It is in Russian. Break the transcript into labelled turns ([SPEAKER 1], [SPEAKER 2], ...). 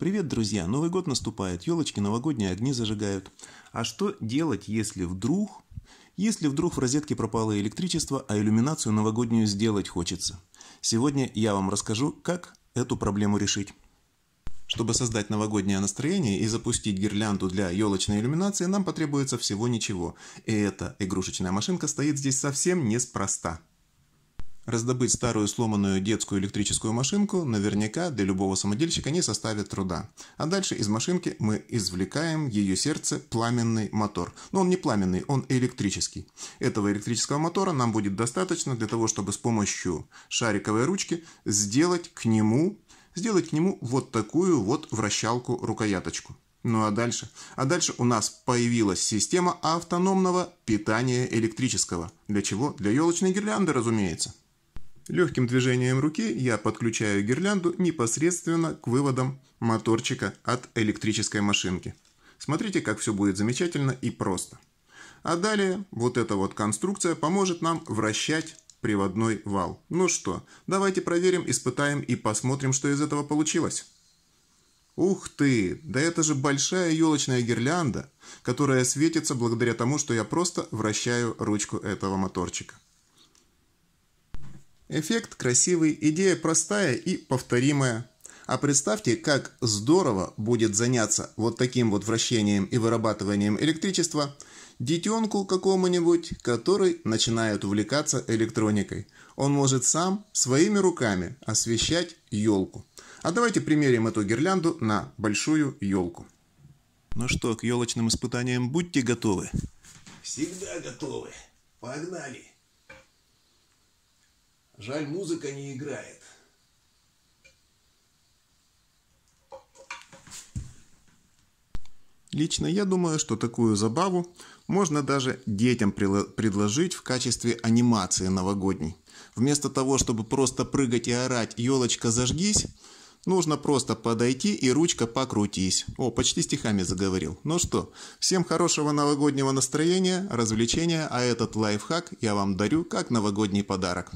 [SPEAKER 1] Привет, друзья! Новый год наступает, елочки новогодние огни зажигают. А что делать, если вдруг... Если вдруг в розетке пропало электричество, а иллюминацию новогоднюю сделать хочется? Сегодня я вам расскажу, как эту проблему решить. Чтобы создать новогоднее настроение и запустить гирлянду для елочной иллюминации, нам потребуется всего ничего. И эта игрушечная машинка стоит здесь совсем неспроста. Раздобыть старую сломанную детскую электрическую машинку наверняка для любого самодельщика не составит труда. А дальше из машинки мы извлекаем ее сердце пламенный мотор. Но он не пламенный, он электрический. Этого электрического мотора нам будет достаточно для того, чтобы с помощью шариковой ручки сделать к нему, сделать к нему вот такую вот вращалку-рукояточку. Ну а дальше? А дальше у нас появилась система автономного питания электрического. Для чего? Для елочной гирлянды, разумеется. Легким движением руки я подключаю гирлянду непосредственно к выводам моторчика от электрической машинки. Смотрите, как все будет замечательно и просто. А далее вот эта вот конструкция поможет нам вращать приводной вал. Ну что, давайте проверим, испытаем и посмотрим, что из этого получилось. Ух ты, да это же большая елочная гирлянда, которая светится благодаря тому, что я просто вращаю ручку этого моторчика. Эффект красивый, идея простая и повторимая. А представьте, как здорово будет заняться вот таким вот вращением и вырабатыванием электричества детенку какому-нибудь, который начинает увлекаться электроникой. Он может сам своими руками освещать елку. А давайте примерим эту гирлянду на большую елку. Ну что, к елочным испытаниям будьте готовы. Всегда готовы. Погнали! Жаль, музыка не играет. Лично я думаю, что такую забаву можно даже детям предложить в качестве анимации новогодней. Вместо того, чтобы просто прыгать и орать «елочка, зажгись», Нужно просто подойти и ручка покрутись. О, почти стихами заговорил. Ну что, всем хорошего новогоднего настроения, развлечения, а этот лайфхак я вам дарю как новогодний подарок.